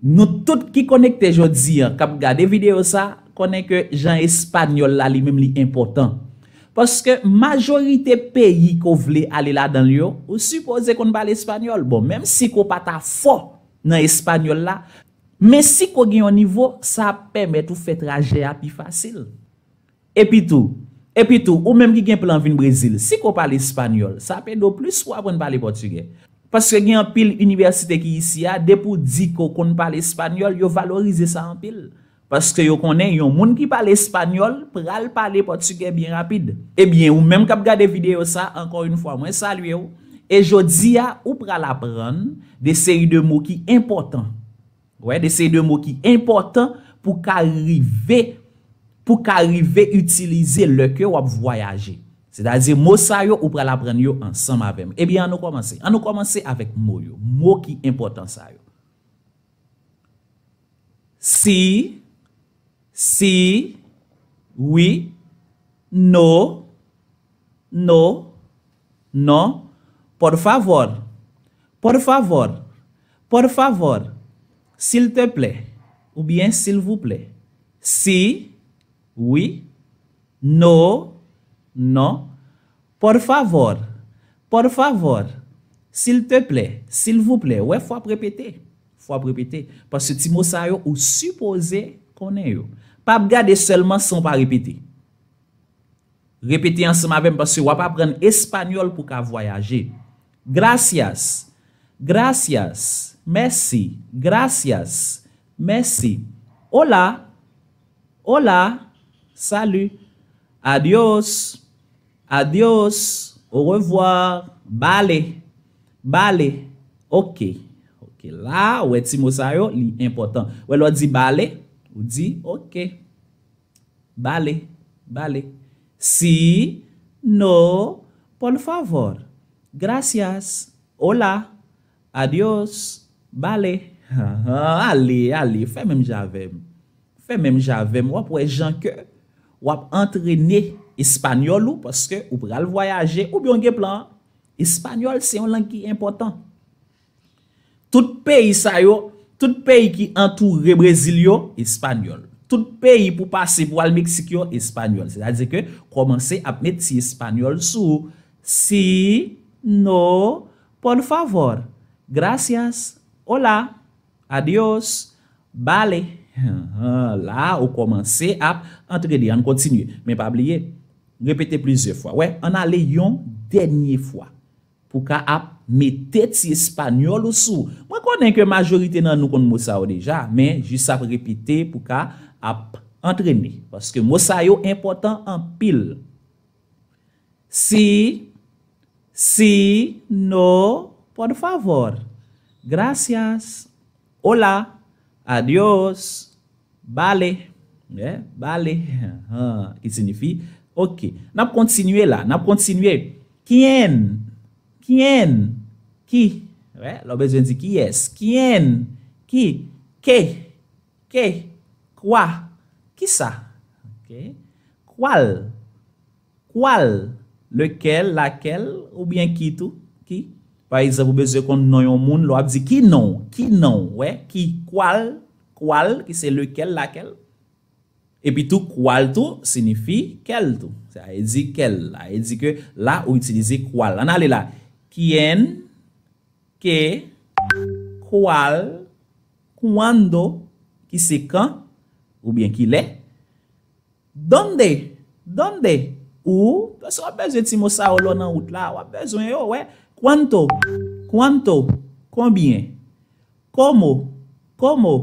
Nou tout ki konekte jodi, kap gade videyo sa, koneke jan espanyol la li mem li impotant. Poske majorite peyi ko vle ale la dan li yo, ou suppose kon bal espanyol. Bon, mem si ko pata fo nan espanyol la, men si ko gen yon nivou, sa apemet ou fet raje api fasil. Epi tou, epi tou, ou mem ki gen plan vin Brazil, si ko pal espanyol, sa apen do plus wapon bali potugey. Paske gen an pil universite ki isi a, depo di ko kon pal espanyol, yo valorize sa an pil. Paske yo konen yon moun ki pal espanyol, pral pali potsyke bin rapide. Ebyen ou, menm kap gade video sa, ankon yon fwa mwen salye ou. E jodi a, ou pral apren de seri de mou ki important. De seri de mou ki important pou karive, pou karive utilize leke wap voyaje. C'est-à-dire, mot ça, yo, ou pral apprendre ensemble avec moi. Eh bien, on commence. On commencer avec mot yo. Mot qui est important ça yo. Si, si, oui, no, no, non, por favor, por favor, por favor, s'il te plaît, ou bien s'il vous plaît. Si, oui, no, Non, por favor, por favor, s'il te plè, s'il vous plè, wè fwa p'repetè, fwa p'repetè, passe ti mousa yo ou supose konen yo. Pap gade selman son pa repeti. Repeti ansen ma vem passe wè pa pren espanyol pou ka voyaje. Gracias, gracias, merci, gracias, merci, hola, hola, salu, adios. Adios, ou revoar, bale, bale, okey. La, ou eti mousayo, li important. Ou el wadi bale, ou di okey. Bale, bale. Si, no, pol favor. Gracias, hola, adios, bale. Ha, ha, ale, ale, fe mem javem. Fe mem javem, wap we janke. Wap entrene. Espanyol ou paske ou pral voyaje ou bionge plan. Espanyol se yon lanki impotant. Tout peyi sayo, tout peyi ki antoure Brezilyo, Espanyol. Tout peyi pou pase pou al Meksikyo, Espanyol. Se dadeke, komanse ap met si Espanyol sou. Si, no, pon favor. Gracias, hola, adios, bale. La ou komanse ap antre di an kontinye. Men pa bliye. Repete plezye fwa. Wè, an ale yon denye fwa. Pou ka ap metet si espanyol ou sou. Mwen konen ke majorite nan nou kon mousa ou deja. Men, jisap repete pou ka ap entrene. Paske mousa ou important an pil. Si, si, no, por favor. Gracias, hola, adios, bale. Bale, ki signifi bale. Ok, nap kontinuye la, nap kontinuye. Kien, kien, ki, lò bezwen di ki es. Kien, ki, ke, ke, kwa, ki sa? Kwal, kwal, lekel, lakel, ou bien ki tou? Ki, pa yi zavou bezwen kon nou yon moun, lò ap di ki non, ki non, we, ki kwal, kwal, ki se lekel, lakel. E pi tou koual tou, sinifi kel tou. Se a yi e di kel la, yi e di ke la ou itilize koual. An ale la, kien, ke, koual, kouando, ki se kan, ou bien ki le, donde, donde, ou, wap bezwen ti mo sa ou lon nan out la, wap bezwen yo, wè, kouanto, kouanto, konbyen, koumo, koumo,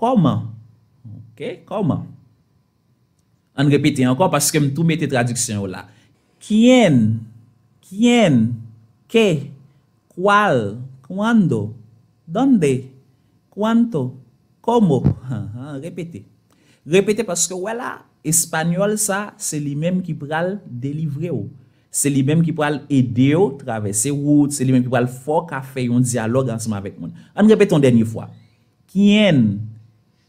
kouman, ok, kouman, An repete ankon paske m tou mette tradiksyon ou la. Kien, kien, ke, kwal, kwando, donde, kwanto, komo. Repete. Repete paske wè la, espanyol sa, se li menm ki pral delivre ou. Se li menm ki pral ede ou, travese ou, se li menm ki pral fok a fe yon dialog ansman vek moun. An repete an denye fwa. Kien,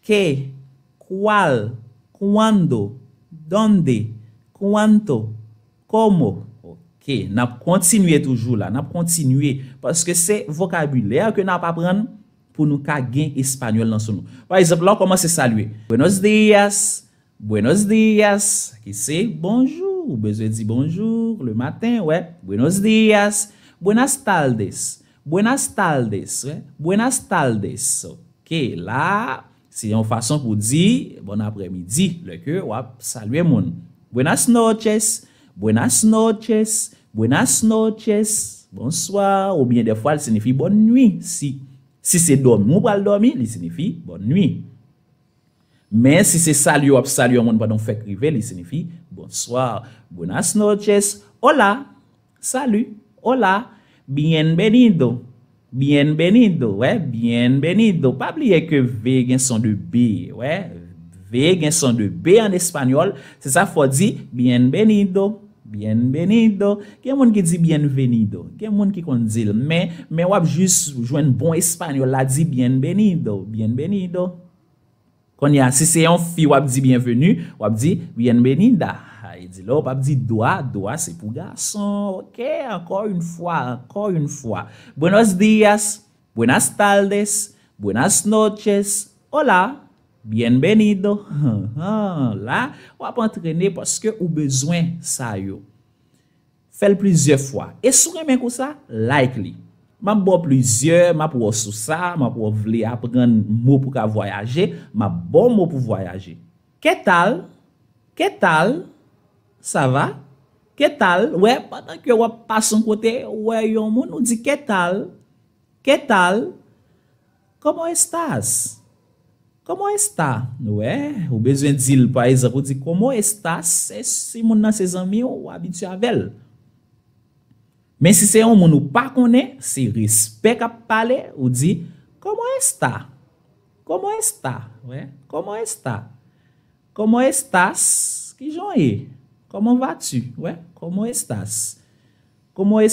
ke, kwal, kwando. Donde, kouanto, koumo. Ok, nap kontinuye toujou la. Nap kontinuye. Paske se vokabuley a ke nap apren pou nou ka gen espanyol nan sou nou. Par exemple, la koman se saluye. Buenos dias. Buenos dias. Ki se? Bonjour. Bezwe di bonjour le matin, we. Buenos dias. Buenas taldes. Buenas taldes, we. Buenas taldes. Ok, la... Se yon fason pou di, bon apre midi, le ke wap salwe moun. Buenas noches, buenas noches, buenas noches, bonsoir. Ou bien defwa li senefi bonn nwi si. Si se dormi mou pa l dormi, li senefi bonn nwi. Men si se salwe wap salwe moun pa don fek rive, li senefi bonsoir. Buenas noches, hola, salwe, hola, bienvenido. Bien venido, wè, bien venido. Pa pli e ke ve gen son de be, wè. Ve gen son de be an espanyol, se sa fo di, bien venido, bien venido. Ke moun ki di bien venido? Ke moun ki kon dil? Men, men wap jwen bon espanyol la di, bien venido, bien venido. Kon ya, se se yon fi wap di bienvenu, wap di, bien venida. Zilop ap di doa, doa se pou gason. Ok, ankon yon fwa, ankon yon fwa. Buenos dias, buenas tardes, buenas noches, hola, bienvenido. La, ah, wap antrene paske ou bezwen sa yo. Fel plizye fwa. E sou gen men kousa? Likely. Man bon plizye, man pou wosou sa, man pou wos vle apren mou pou ka voyaje, man bon mou pou voyaje. Ketal? Ketal? Ketal? Sa va? Ketal? Ouè, patan ki ouwa pas an kote, ouè, yon moun ou di ketal? Ketal? Komo estas? Komo esta? Ouè, ou bezwen di l paez apou di komo estas, se si moun nan se zanmi ouwa biti avèl. Men si se yon moun ou pa kone, si rispek ap pale, ou di komo esta? Komo esta? Ouè, komo esta? Komo estas? Ki joun e? Ouè, Koman va tu? Koman estas? Koman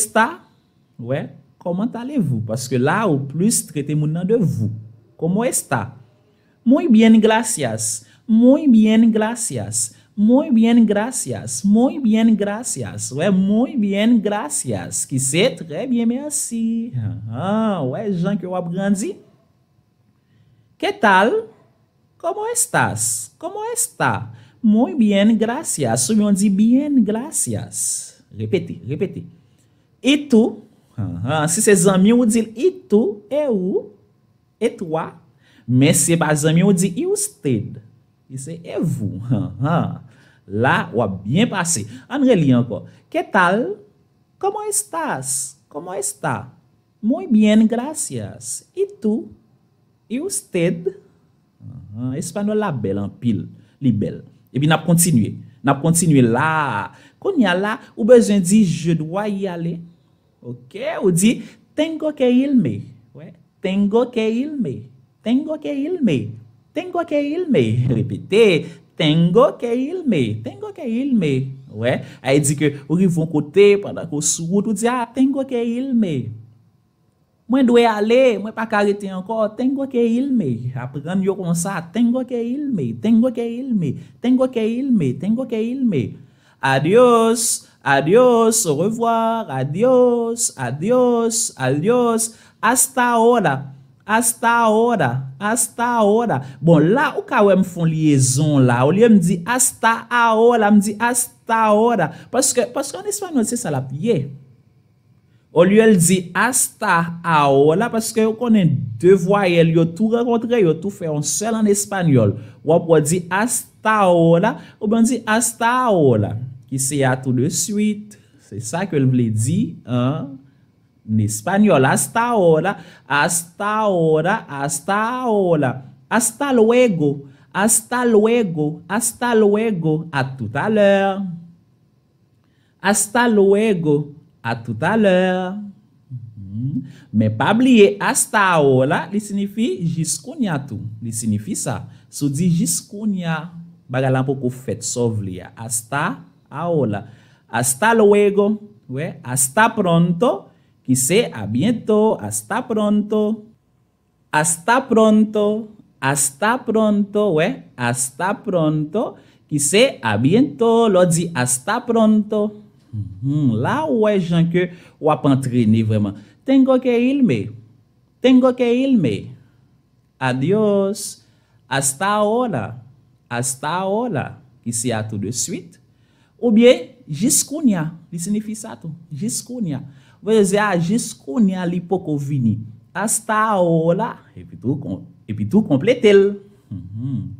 tale vou? Paske la ou plus te temounan de vou. Koman esta? Moui bien, gracias. Moui bien, gracias. Moui bien, gracias. Moui bien, gracias. Moui bien, gracias. Ki se, tre bien, merci. Ah, ah, Jean Kewap Gandhi. Ke tal? Koman estas? Koman esta? Muy bien, gracias. Sou yon di, bien, gracias. Repete, repete. Itou. Si se zami ou di, itou, e ou? E toi? Mese, pa zami ou di, you e sted? E, e vou? La, wap, bien pase. An re li anko. Ketal? Komo estas? Komo esta? Muy bien, gracias. Itou. You e sted? Espanol la bel an pil li bel. Ebi, nap kontinuye. Nap kontinuye la. Kon ya la, ou bezwen di, je dwa yi ale. Ok? Ou di, tengo ke ilme. Tengo ke ilme. Tengo ke ilme. Tengo ke ilme. Repite. Tengo ke ilme. Tengo ke ilme. Ou e, a e di ke, ou ki von kote, pa da ko sou, ou di, a, ah, tengo ke ilme. Mwen dwe ale, mwen pa kajeti anko, tengo ke ilme. Apregan yo kon sa, tengo ke ilme, tengo ke ilme, tengo ke ilme, tengo ke ilme. Adios, adios, revoar, adios, adios, adios, hasta ora, hasta ora, hasta ora. Bon, la ou kawè m foun liyezon la, ou liye m di hasta ora, m di hasta ora. Paske, paske an espanyol se sa la piye. Ou li el di hasta a ola. Paske yo konen devoyel. Yo tou rekontre. Yo tou fe an sel an espanyol. Ou apwa di hasta a ola. Ou ban di hasta a ola. Ki se ya tout le suite. Se sa ke l vle di. An espanyol. Hasta a ola. Hasta a ola. Hasta a ola. Hasta luego. Hasta luego. Hasta luego. A tout a l'heure. Hasta luego. A touta lè. Mè mhm. pab liye hasta a ou la li sinifi jiskoun ya tou. Li sinifi sa. Sou di jiskoun ya. Bagala mpou kou fet sov li ya. Hasta a ou la. Hasta lò wego. Asta pronto. Ki se a bientou. Asta pronto. Asta pronto. Asta pronto. Asta pronto. Ki se a bientou. Lo di hasta pronto. La wè jankè wap antreni vreman. Tengo ke ilme. Tengo ke ilme. Adios. Asta ola. Asta ola. Kisi ato de suite. Ou bie, jiskounia. Li senefi sato? Jiskounia. Veze a ah, jiskounia li poko vini. Asta ola. Epi tou kompletel. Mhm.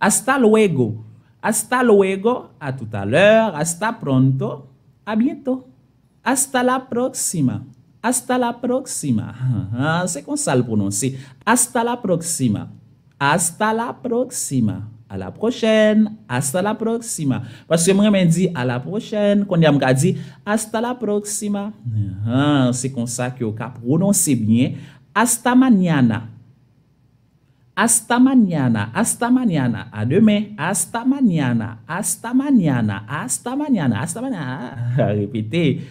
Asta lwego. Hasta luego, a tout a l'heure, hasta pronto, a bientot. Hasta la proxima, hasta la proxima. Ah, ah, Se kon sa l prononsi? Hasta la proxima, hasta la proxima. A la proxen, hasta la proxima. Paske mremen di a la proxen, kon yam ga di hasta la proxima. Se kon sa ki yo ka prononsi bine? Hasta manyana, hasta. Hasta mañana, hasta mañana, a demain, hasta mañana, hasta mañana, hasta mañana, hasta mañana. Repite.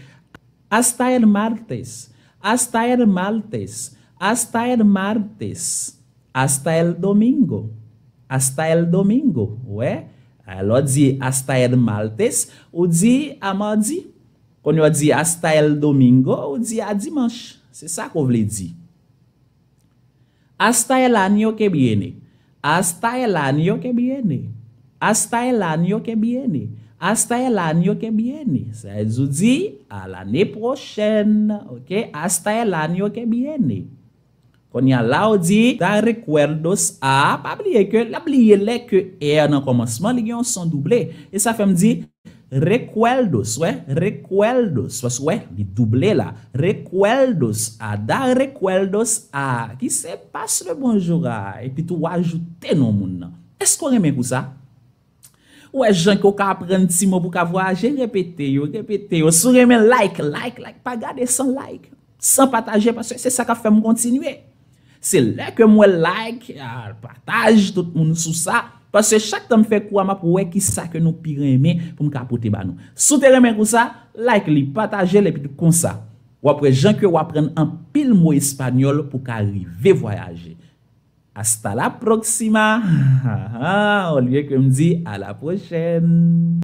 Hasta el martes, hasta el martes, hasta el martes, hasta el domingo, hasta el domingo, ¿we? Ela dit hasta el martes, ou dit a mardi. Cuando dit hasta el domingo, ou dit a dimanche. C'est ça qu'on voulait dire. Asta e lanyo ke biene. Sa e zoudi, al ane prochen. Asta e lanyo ke biene. E e e Kon ya la ou di, dan rekwerdos ap, ap liye ke, ap liye le ke e an an komansman, li gyan son double. E sa fèm di. Rekweldos, wè? Rekweldos. Sos wè, bi doublè la. Rekweldos, a da rekweldos, a. Ki se passe le bonjour, a. E pi tou ajoute nou moun nan. Eskou reme kousa? Wè, jen ki ou ka apren si mou pou ka vwa, jen repete yo, repete yo. Sou reme like, like, like. Pa gade san like. San pataje, paswe, se sa ka fè moun kontinue. Se le ke mwen like, partaje tout moun sou sa. Pase chak tam fe kou ama pou we ki sa ke nou pireme pou m ka apote ba nou. Sou te reme kousa, like li, pataje le pi tou konsa. Ou apre jan kwe ou apren an pil mou espanyol pou ka arrive voyaje. Asta la proksima. Ou ah, liye ke m di, a la proksen.